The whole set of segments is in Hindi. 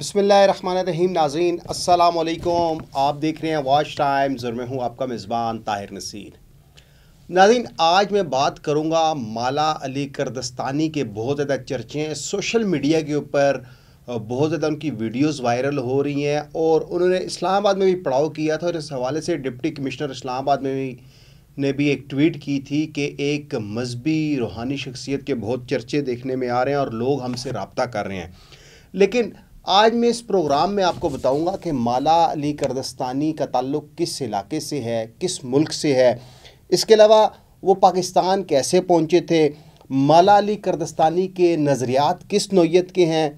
बसमीम नाजीन असलकुम आप देख रहे हैं वॉच टाइम ज़र में हूँ आपका मेज़बान ताहिर नसीर नाजीन आज मैं बात करूँगा माला अली करदस्तानी के बहुत ज़्यादा चर्चे हैं सोशल मीडिया के ऊपर बहुत ज़्यादा उनकी वीडियोज़ वायरल हो रही हैं और उन्होंने इस्लामाबाद में भी पड़ाव किया था और इस हवाले से डिप्टी कमिश्नर इस्लामाबाद में भी ने भी एक ट्वीट की थी कि एक मजहबी रूहानी शख्सियत के बहुत चर्चे देखने में आ रहे हैं और लोग हमसे रबता कर रहे हैं लेकिन आज मैं इस प्रोग्राम में आपको बताऊंगा कि माला अली करदस्तानी का ताल्लुक किस इलाके से है किस मुल्क से है इसके अलावा वो पाकिस्तान कैसे पहुँचे थे माला अली करदस्तानी के नज़रियात किस नोयत के हैं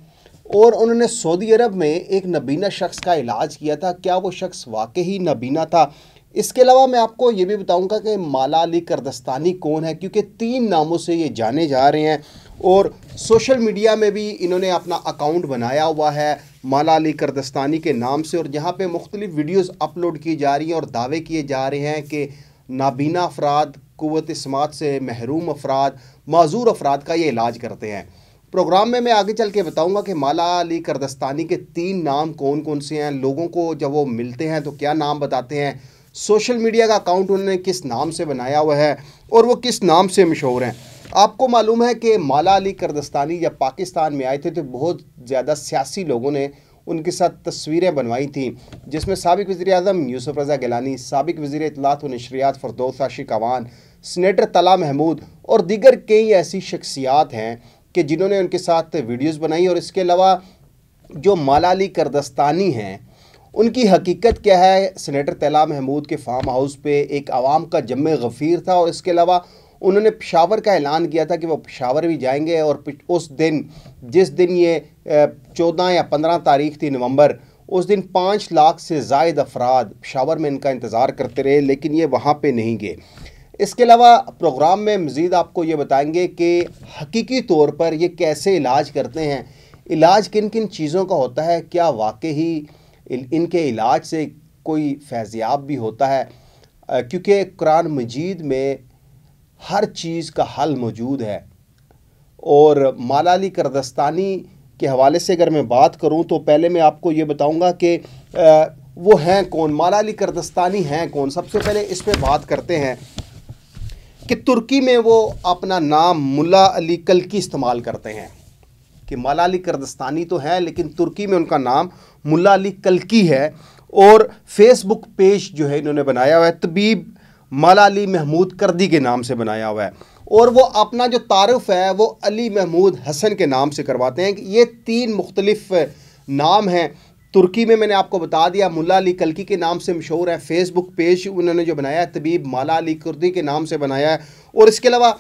और उन्होंने सऊदी अरब में एक नबीना शख्स का इलाज किया था क्या वो शख्स वाकई ही नबीना था इसके अलावा मैं आपको ये भी बताऊंगा कि माला अली करदस्तानी कौन है क्योंकि तीन नामों से ये जाने जा रहे हैं और सोशल मीडिया में भी इन्होंने अपना अकाउंट बनाया हुआ है माला अली करदस्तानी के नाम से और जहाँ पर मुख्तलिफ वीडियोज़ अपलोड की जा रही हैं और दावे किए जा रहे हैं कि नाबीना अफराद कुत समात से महरूम अफराद मजूर अफराद का ये इलाज करते हैं प्रोग्राम में मैं आगे चल के बताऊँगा कि माला अली करदस्तानी के तीन नाम कौन कौन से हैं लोगों को जब वो मिलते हैं तो क्या नाम बताते हैं सोशल मीडिया का अकाउंट उन्होंने किस नाम से बनाया हुआ है और वो किस नाम से मशहूर हैं आपको मालूम है कि माला अली करदस्तानी जब पाकिस्तान में आए थे तो बहुत ज़्यादा सियासी लोगों ने उनके साथ तस्वीरें बनवाई थी जिसमें सबक वजी अजम यूसुफ रजा गिलानी सबक वजी इतलात व नशरियात फरदोस आशिक कवान सीनेटर तला महमूद और दीगर कई ऐसी शख्सियात हैं कि जिन्होंने उनके साथ वीडियोज़ बनाई और इसके अलावा जो माला अली करदस्तानी हैं उनकी हकीकत क्या है सेनेटर तैला महमूद के फार्म हाउस पे एक आवाम का जम गफ़ीर था और इसके अलावा उन्होंने पिशावर का ऐलान किया था कि वो पिशावर भी जाएंगे और उस दिन जिस दिन ये चौदह या पंद्रह तारीख थी नवंबर उस दिन पाँच लाख से जायद अफराद पिशावर में इनका इंतज़ार करते रहे लेकिन ये वहाँ पर नहीं गए इसके अलावा प्रोग्राम में मज़ीद आपको ये बताएँगे कि हकीकी तौर पर ये कैसे इलाज करते हैं इलाज किन किन चीज़ों का होता है क्या वाकई इनके इलाज से कोई फैज़याब भी होता है क्योंकि कुरान मजीद में हर चीज़ का हल मौजूद है और मालाली करदस्तानी के हवाले से अगर मैं बात करूं तो पहले मैं आपको ये बताऊंगा कि वो हैं कौन मालाली करदस्तानी हैं कौन सबसे पहले इस पर बात करते हैं कि तुर्की में वो अपना नाम मुला अली कल की इस्तेमाल करते हैं कि माला अली कर्दस्तानी तो हैं लेकिन तुर्की में उनका नाम मुला अली कलकी है और फेसबुक पेज जो है इन्होंने बनाया हुआ है तबीब माला अली महमूद करदी के नाम से बनाया हुआ है और वो अपना जो तारफ़ है वो अली महमूद हसन के नाम से करवाते हैं ये तीन मुख्तलफ़ नाम हैं तुर्की में मैंने आपको बता दिया मुला अली कलकी के नाम से मशहूर है फेसबुक पेज उन्होंने जो बनाया है तबीब माला अली कुर्दी के नाम से बनाया है और इसके अलावा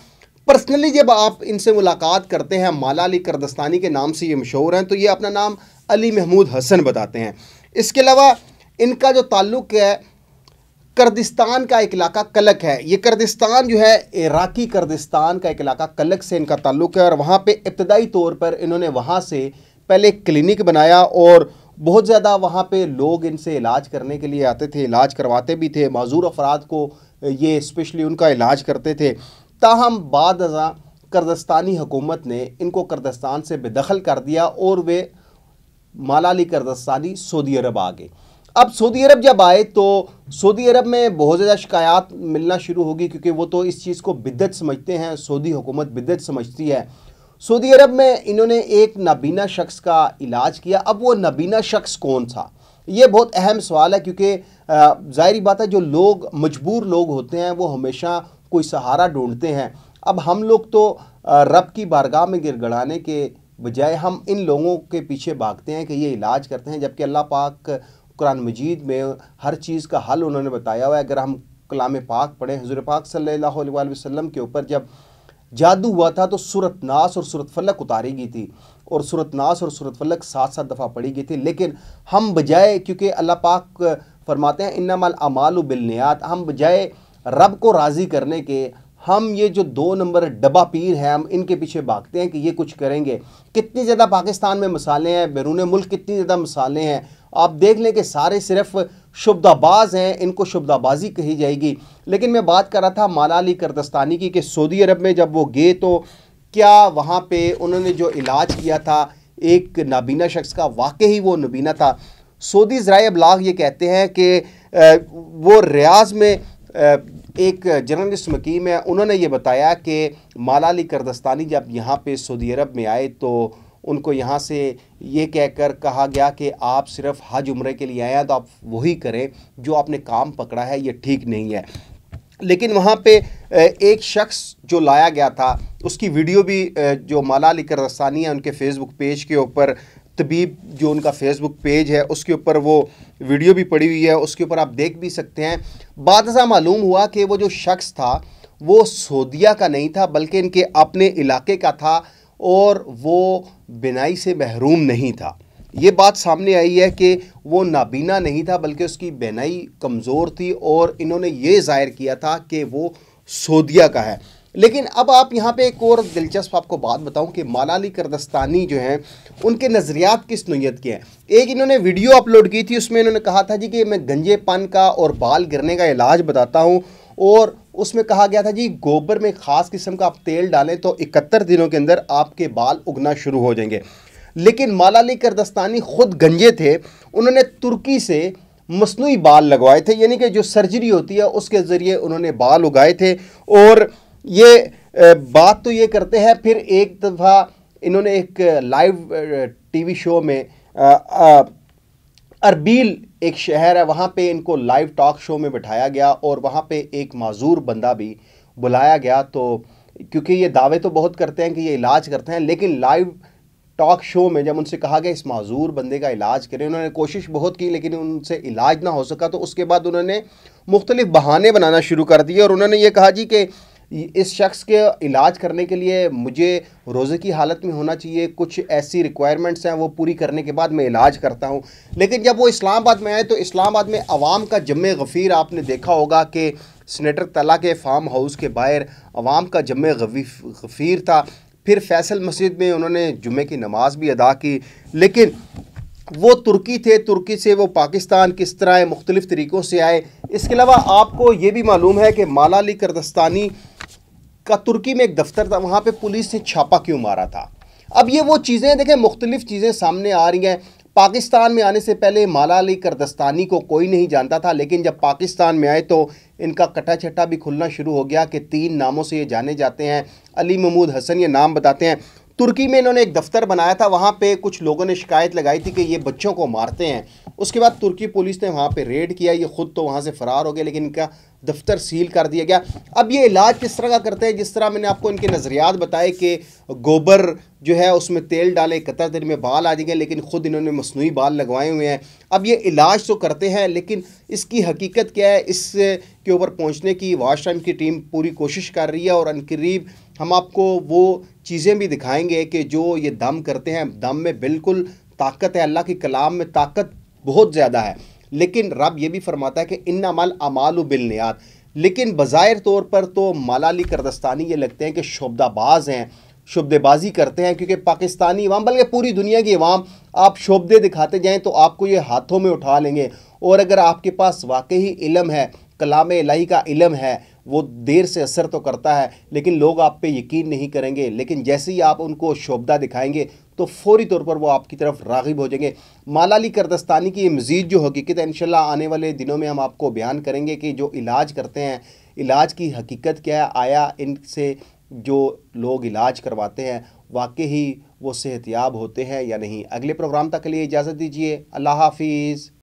पर्सनली जब आप इनसे मुलाकात करते हैं माला अली करदस्तानी के नाम से ये मशहूर हैं तो ये अपना नाम अली महमूद हसन बताते हैं इसके अलावा इनका जो ताल्लुक़ है कर्दिस्तान का एक इलाका कलक है ये कर्दिस्तान जो है इराकी कर्दिस्तान का एक इलाका कलक से इनका ताल्लुक़ है और वहाँ पे इब्तदाई तौर पर इन्होंने वहाँ से पहले क्लिनिक बनाया और बहुत ज़्यादा वहाँ पे लोग इनसे इलाज करने के लिए आते थे इलाज करवाते भी थे मज़ूर अफराद को ये स्पेशली उनका इलाज करते थे ताहम बाद करदस्तानी हुकूमत ने इनको करदस्तान से बेदखल कर दिया और वे मालाली करदस्तानी सऊदी अरब आ गए अब सऊदी अरब जब आए तो सऊदी अरब में बहुत ज़्यादा शिकायत मिलना शुरू होगी क्योंकि वो तो इस चीज़ को बिद्दत समझते हैं सऊदी हुकूमत बिद्दत समझती है सऊदी अरब में इन्होंने एक नबीना शख्स का इलाज किया अब वो नबीना शख्स कौन था ये बहुत अहम सवाल है क्योंकि ज़ाहरी बात है जो लोग मजबूर लोग होते हैं वो हमेशा कोई सहारा ढूंढते हैं अब हम लोग तो रब की बारगाह में गिरगड़ाने के बजाय हम इन लोगों के पीछे भागते हैं कि ये इलाज करते हैं जबकि अल्लाह पाक कुरान मजीद में हर चीज़ का हल उन्होंने बताया हुआ है अगर हम कलाम पाक पढ़ें हजूर पाक सल्लल्लाहु अलैहि वसल्लम के ऊपर जब जादू हुआ था तो सूरत नास और सूरत फलक उतारी गई थी और सूरत नास और सूरत फलक सात सात दफ़ा पढ़ी गई थी लेकिन हम बजाय क्योंकि अल्लाह पाक फरमाते हैं माल अमाल नियात हम बजाय रब को राज़ी करने के हम ये जो दो नंबर डबा पीर हैं हम इनके पीछे भागते हैं कि ये कुछ करेंगे कितनी ज़्यादा पाकिस्तान में मसाले हैं बैरून मुल्क कितनी ज़्यादा मसाले हैं आप देख लें कि सारे सिर्फ शुभदाबाज हैं इनको शुभदाबाजी कही जाएगी लेकिन मैं बात कर रहा था मालाली करदस्तानी की कि सऊदी अरब में जब वो गए तो क्या वहाँ पर उन्होंने जो इलाज किया था एक नाबीना शख्स का वाकई ही वो नबीना था सऊदी ज़रा अबलाग ये कहते हैं कि वो रियाज में एक जर्नलिस्ट मकीम है उन्होंने ये बताया कि मालाली करदस्तानी जब यहाँ पे सऊदी अरब में आए तो उनको यहाँ से ये कहकर कहा गया कि आप सिर्फ हज उम्र के लिए आए हैं तो आप वही करें जो आपने काम पकड़ा है ये ठीक नहीं है लेकिन वहाँ पे एक शख्स जो लाया गया था उसकी वीडियो भी जो माला अली करदस्तानी है उनके फेसबुक पेज के ऊपर तबीब जो उनका फेसबुक पेज है उसके ऊपर वो वीडियो भी पड़ी हुई है उसके ऊपर आप देख भी सकते हैं बाद ऐसा मालूम हुआ कि वो जो शख्स था वो सोदिया का नहीं था बल्कि इनके अपने इलाके का था और वो बिनाई से महरूम नहीं था ये बात सामने आई है कि वो नाबीना नहीं था बल्कि उसकी बेनाई कमज़ोर थी और इन्होंने ये जाहिर किया था कि वो सोदिया का है लेकिन अब आप यहाँ पे एक और दिलचस्प आपको बात बताऊँ कि मालाली करदस्तानी जो हैं उनके नज़रियात किस नोयत के हैं एक इन्होंने वीडियो अपलोड की थी उसमें इन्होंने कहा था जी कि मैं गंजेपन का और बाल गिरने का इलाज बताता हूँ और उसमें कहा गया था जी गोबर में ख़ास किस्म का आप तेल डालें तो इकहत्तर दिनों के अंदर आपके बाल उगना शुरू हो जाएंगे लेकिन मालाली करदस्तानी खुद गंजे थे उन्होंने तुर्की से मसनू बाल लगवाए थे यानी कि जो सर्जरी होती है उसके ज़रिए उन्होंने बाल उगाए थे और ये बात तो ये करते हैं फिर एक दफ़ा इन्होंने एक लाइव टीवी शो में अरबील एक शहर है वहाँ पे इनको लाइव टॉक शो में बिठाया गया और वहाँ पे एक माजूर बंदा भी बुलाया गया तो क्योंकि ये दावे तो बहुत करते हैं कि ये इलाज करते हैं लेकिन लाइव टॉक शो में जब उनसे कहा गया इस माजूर बंदे का इलाज करें उन्होंने कोशिश बहुत की लेकिन उनसे इलाज ना हो सका तो उसके बाद उन्होंने मुख्तलिफ बहाने बनाना शुरू कर दिए और उन्होंने ये कहा जी कि इस शख्स के इलाज करने के लिए मुझे रोज़े की हालत में होना चाहिए कुछ ऐसी रिक्वायरमेंट्स हैं वो पूरी करने के बाद मैं इलाज करता हूँ लेकिन जब वो इस्लामाबाद में आए तो इस्लामाबाद में आवाम का जम गफ़ीर आपने देखा होगा कि सनेटर तला के फार्म हाउस के बाहर आवाम का जम गफ़ीर था फिर फैसल मस्जिद में उन्होंने जुमे की नमाज भी अदा की लेकिन वो तुर्की थे तुर्की से वो पाकिस्तान किस तरह मुख्तलिफ़ तरीक़ों से आए इसके अलावा आपको ये भी मालूम है कि माला अली करदस्तानी का तुर्की में एक दफ्तर था वहाँ पे पुलिस ने छापा क्यों मारा था अब ये वो चीज़ें देखें मुख्तलिफ चीज़ें सामने आ रही हैं पाकिस्तान में आने से पहले माला अली करदस्तानी को कोई नहीं जानता था लेकिन जब पाकिस्तान में आए तो इनका कटा छटा भी खुलना शुरू हो गया कि तीन नामों से ये जाने जाते हैं अली महमूद हसन ये नाम बताते हैं तुर्की में इन्होंने एक दफ्तर बनाया था वहाँ पे कुछ लोगों ने शिकायत लगाई थी कि ये बच्चों को मारते हैं उसके बाद तुर्की पुलिस ने वहाँ पे रेड किया ये ख़ुद तो वहाँ से फ़रार हो गए लेकिन इनका दफ्तर सील कर दिया गया अब ये इलाज किस तरह का करते हैं जिस तरह मैंने आपको इनके नज़रियात बताए कि गोबर जो है उसमें तेल डाले कतर दिन में बाल आ जाएंगे लेकिन ख़ुद इन्होंने मसनू बाल लगवाए हुए हैं अब ये इलाज तो करते हैं लेकिन इसकी हकीकत क्या है इस के ऊपर पहुँचने की वाश टाइम की टीम पूरी कोशिश कर रही है और अनकरीब हम आपको वो चीज़ें भी दिखाएंगे कि जो ये दम करते हैं दम में बिल्कुल ताकत है अल्लाह के कलाम में ताकत बहुत ज़्यादा है लेकिन रब ये भी फरमाता है कि इन्ना मल अमाल बिलनियात लेकिन बज़ाहिर तौर पर तो मालाली करदस्तानी ये लगते हैं कि शोबदाबाज हैं शोबेबाजी करते हैं क्योंकि पाकिस्तानी अवाम बल्कि पूरी दुनिया की इवाम आप शोबे दिखाते जाएँ तो आपको ये हाथों में उठा लेंगे और अगर आपके पास वाकई इलम है कलाम इलाही का इलम है वो देर से असर तो करता है लेकिन लोग आप पे यकीन नहीं करेंगे लेकिन जैसे ही आप उनको शोभदा दिखाएंगे तो फौरी तौर पर वो आपकी तरफ रागिब हो जाएंगे मालाली करदस्तानी की मज़ीद जो हकीकत है इन आने वाले दिनों में हम आपको बयान करेंगे कि जो इलाज करते हैं इलाज की हकीकत क्या है आया इनसे जो लोग इलाज करवाते हैं वाकई ही वो सेहतियाब होते हैं या नहीं अगले प्रोग्राम तक के लिए इजाज़त दीजिए अल्लाह हाफिज़